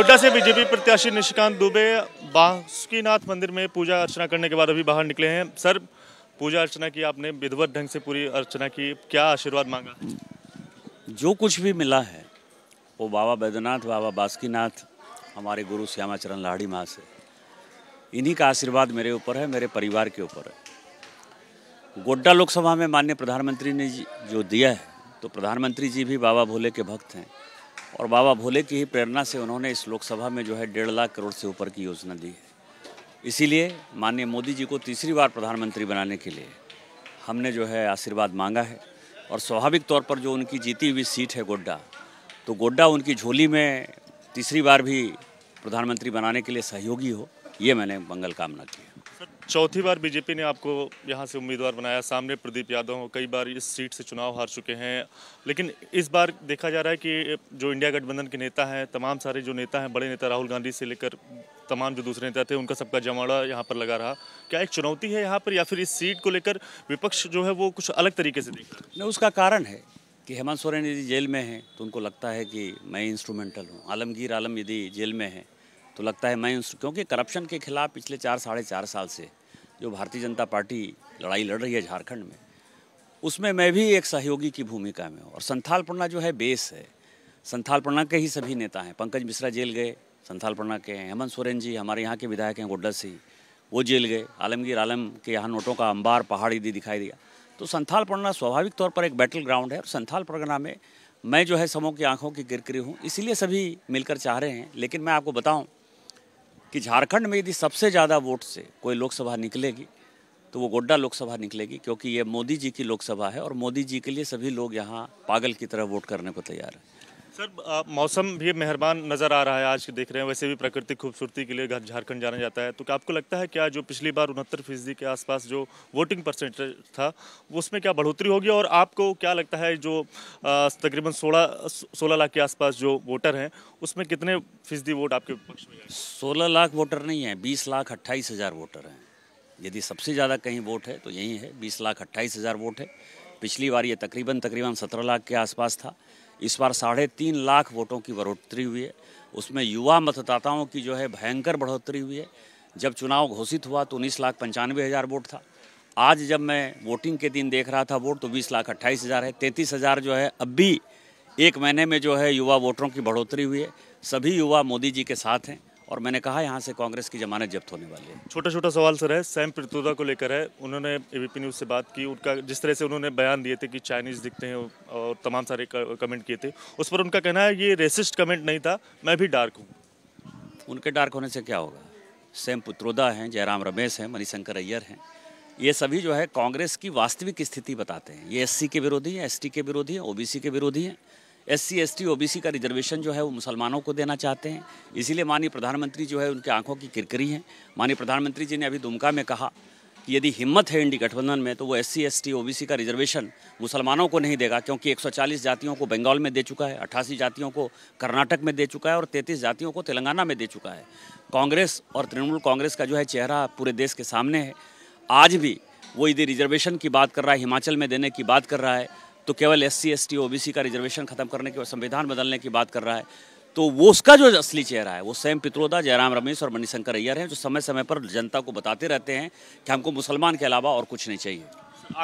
गोड्डा से बीजेपी प्रत्याशी निशिकांत दुबे बासुकीनाथ मंदिर में पूजा अर्चना करने के बाद अभी बाहर निकले हैं सर पूजा अर्चना की आपने विधिवत ढंग से पूरी अर्चना की क्या आशीर्वाद मांगा जो कुछ भी मिला है वो बाबा बैद्यनाथ बाबा बासुकीनाथ हमारे गुरु श्यामाचरण लाहड़ी माँ से इन्हीं का आशीर्वाद मेरे ऊपर है मेरे परिवार के ऊपर है गोड्डा लोकसभा में माननीय प्रधानमंत्री ने जो दिया है तो प्रधानमंत्री जी भी बाबा भोले के भक्त हैं और बाबा भोले की ही प्रेरणा से उन्होंने इस लोकसभा में जो है डेढ़ लाख करोड़ से ऊपर की योजना दी है इसीलिए माननीय मोदी जी को तीसरी बार प्रधानमंत्री बनाने के लिए हमने जो है आशीर्वाद मांगा है और स्वाभाविक तौर पर जो उनकी जीती हुई सीट है गोड्डा तो गोड्डा उनकी झोली में तीसरी बार भी प्रधानमंत्री बनाने के लिए सहयोगी हो ये मैंने मंगल कामना की चौथी बार बीजेपी ने आपको यहाँ से उम्मीदवार बनाया सामने प्रदीप यादव हो कई बार इस सीट से चुनाव हार चुके हैं लेकिन इस बार देखा जा रहा है कि जो इंडिया गठबंधन के नेता हैं तमाम सारे जो नेता हैं बड़े नेता राहुल गांधी से लेकर तमाम जो दूसरे नेता थे उनका सबका जमाड़ा यहाँ पर लगा रहा क्या एक चुनौती है यहाँ पर या फिर इस सीट को लेकर विपक्ष जो है वो कुछ अलग तरीके से देख रहा है उसका कारण है कि हेमंत सोरेन यदि जेल में हैं तो उनको लगता है कि मैं इंस्ट्रूमेंटल हूँ आलमगीर आलम यदि जेल में है तो लगता है मैं क्योंकि करप्शन के खिलाफ पिछले चार साढ़े चार साल से जो भारतीय जनता पार्टी लड़ाई लड़ रही है झारखंड में उसमें मैं भी एक सहयोगी की भूमिका में हूँ और संथालपना जो है बेस है संथालपना के ही सभी नेता हैं पंकज मिश्रा जेल गए संथालपना के हैं हेमंत सोरेन जी हमारे यहाँ के विधायक हैं गोड्डा सिंह वो जेल गए आलमगीर आलम के यहाँ नोटों का अंबार पहाड़ी दी दिखाई दिया तो संथालपन्ना स्वाभाविक तौर पर एक बैटल ग्राउंड है और संथाल परगना में मैं जो है समूह की आंखों की गिरकरी हूँ इसीलिए सभी मिलकर चाह रहे हैं लेकिन मैं आपको बताऊँ कि झारखंड में यदि सबसे ज़्यादा वोट से कोई लोकसभा निकलेगी तो वो गोड्डा लोकसभा निकलेगी क्योंकि ये मोदी जी की लोकसभा है और मोदी जी के लिए सभी लोग यहाँ पागल की तरह वोट करने को तैयार हैं सर मौसम भी मेहरबान नज़र आ रहा है आज देख रहे हैं वैसे भी प्राकृतिक खूबसूरती के लिए घर झारखंड जाना जाता है तो क्या आपको लगता है क्या जो पिछली बार उनहत्तर फीसदी के आसपास जो वोटिंग परसेंटेज था उसमें क्या बढ़ोतरी होगी और आपको क्या लगता है जो तकरीबन सोलह सोलह लाख के आसपास जो वोटर हैं उसमें कितने फीसदी वोट आपके पक्ष में सोलह लाख वोटर नहीं हैं बीस लाख अट्ठाईस हज़ार वोटर हैं यदि सबसे ज़्यादा कहीं वोट है तो यही है बीस लाख अट्ठाईस हज़ार वोट है पिछली बार ये तकरीबन तकरीबन सत्रह लाख के आसपास था इस बार साढ़े तीन लाख वोटों की बढ़ोतरी हुई है उसमें युवा मतदाताओं की जो है भयंकर बढ़ोतरी हुई है जब चुनाव घोषित हुआ तो उन्नीस लाख पंचानवे हज़ार वोट था आज जब मैं वोटिंग के दिन देख रहा था वोट तो बीस लाख अट्ठाईस हज़ार है तैंतीस हज़ार जो है अब भी एक महीने में जो है युवा वोटरों की बढ़ोतरी हुई है सभी युवा मोदी जी के साथ हैं और मैंने कहा यहाँ से कांग्रेस की जमानत जब्त होने वाली है छोटा छोटा सवाल सर है सैम पित्रोदा को लेकर है उन्होंने एबीपी न्यूज़ से बात की उनका जिस तरह से उन्होंने बयान दिए थे कि चाइनीज़ दिखते हैं और तमाम सारे कमेंट किए थे उस पर उनका कहना है ये रेसिस्ट कमेंट नहीं था मैं भी डार्क हूँ उनके डार्क होने से क्या होगा सैम पुत्रोदा हैं जयराम रमेश हैं मणिशंकर अय्यर हैं ये सभी जो है कांग्रेस की वास्तविक स्थिति बताते हैं ये एससी के विरोधी हैं एसटी के विरोधी हैं ओबीसी के विरोधी हैं S C S T O B C का रिजर्वेशन जो है वो मुसलमानों को देना चाहते हैं इसीलिए माननीय प्रधानमंत्री जो है उनकी आंखों की किरकिरी है माननीय प्रधानमंत्री जी ने अभी दुमका में कहा कि यदि हिम्मत है इंडी गठबंधन में तो वो S C S T O B C का रिजर्वेशन मुसलमानों को नहीं देगा क्योंकि 140 जातियों को बंगाल में दे चुका है अट्ठासी जातियों को कर्नाटक में दे चुका है और 33 जातियों को तेलंगाना में दे चुका है कांग्रेस और तृणमूल कांग्रेस का जो है चेहरा पूरे देश के सामने है आज भी वो यदि रिजर्वेशन की बात कर रहा है हिमाचल में देने की बात कर रहा है तो केवल S C S T O B C का रिजर्वेशन खत्म करने की संविधान बदलने की बात कर रहा है तो वो उसका जो असली चेहरा है वो स्वयं पित्रोदा जयराम रमेश और मणिशंकर अय्यर हैं जो समय समय पर जनता को बताते रहते हैं कि हमको मुसलमान के अलावा और कुछ नहीं चाहिए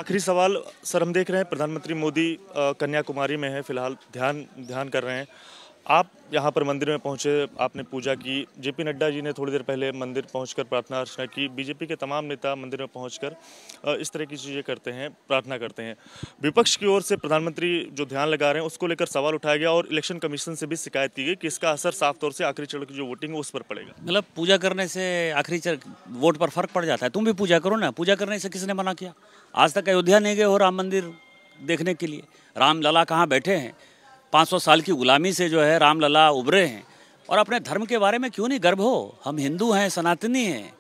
आखिरी सवाल सर हम देख रहे हैं प्रधानमंत्री मोदी कन्याकुमारी में है फिलहाल ध्यान ध्यान कर रहे हैं आप यहाँ पर मंदिर में पहुँचे आपने पूजा की जेपी नड्डा जी ने थोड़ी देर पहले मंदिर पहुँच प्रार्थना अर्चना की बीजेपी के तमाम नेता मंदिर में पहुँच इस तरह की चीज़ें करते हैं प्रार्थना करते हैं विपक्ष की ओर से प्रधानमंत्री जो ध्यान लगा रहे हैं उसको लेकर सवाल उठाया गया और इलेक्शन कमीशन से भी शिकायत की गई कि इसका असर साफ तौर से आखिरी चरण की जो वोटिंग है उस पर पड़ेगा मतलब पूजा करने से आखिरी वोट पर फर्क पड़ जाता है तुम भी पूजा करो ना पूजा करने से किसने मना किया आज तक अयोध्या नहीं गए हो राम मंदिर देखने के लिए राम लला कहाँ बैठे हैं 500 साल की गुलामी से जो है रामलला उभरे हैं और अपने धर्म के बारे में क्यों नहीं गर्व हो हम हिंदू हैं सनातनी हैं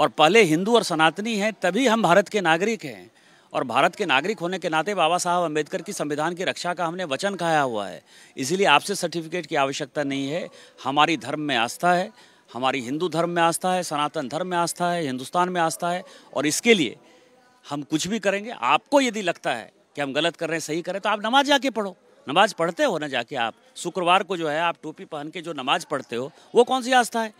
और पहले हिंदू और सनातनी हैं तभी हम भारत के नागरिक हैं और भारत के नागरिक होने के नाते बाबा साहब अंबेडकर की संविधान की रक्षा का हमने वचन खाया हुआ है इसीलिए आपसे सर्टिफिकेट की आवश्यकता नहीं है हमारी धर्म में आस्था है हमारी हिंदू धर्म में आस्था है सनातन धर्म में आस्था है हिंदुस्तान में आस्था है और इसके लिए हम कुछ भी करेंगे आपको यदि लगता है कि हम गलत कर रहे हैं सही करें तो आप नमाज जाके पढ़ो नमाज पढ़ते हो ना जाके आप शुक्रवार को जो है आप टोपी पहन के जो नमाज पढ़ते हो वो कौन सी आस्था है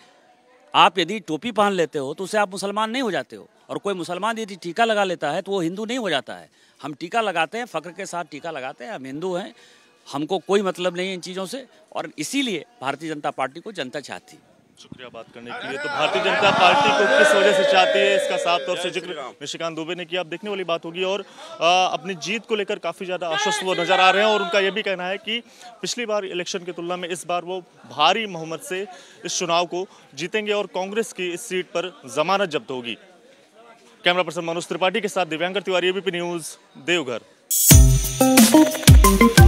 आप यदि टोपी पहन लेते हो तो उसे आप मुसलमान नहीं हो जाते हो और कोई मुसलमान यदि टीका लगा लेता है तो वो हिंदू नहीं हो जाता है हम टीका लगाते हैं फ़ख्र के साथ टीका लगाते हैं हम हिंदू हैं हमको कोई मतलब नहीं इन चीज़ों से और इसीलिए भारतीय जनता पार्टी को जनता चाहती शुक्रिया बात करने के लिए तो भारतीय जनता पार्टी को किस वजह से चाहती है इसका साफ तौर से जिक्र निशिकांत दुबे ने किया अब देखने वाली बात होगी और अपनी जीत को लेकर काफ़ी ज़्यादा आश्वस्त वो नज़र आ रहे हैं और उनका यह भी कहना है कि पिछली बार इलेक्शन की तुलना में इस बार वो भारी मोहम्मद से इस चुनाव को जीतेंगे और कांग्रेस की इस सीट पर जमानत जब्त होगी कैमरा पर्सन मनोज त्रिपाठी के साथ दिव्यांकर तिवारी एबीपी न्यूज़ देवघर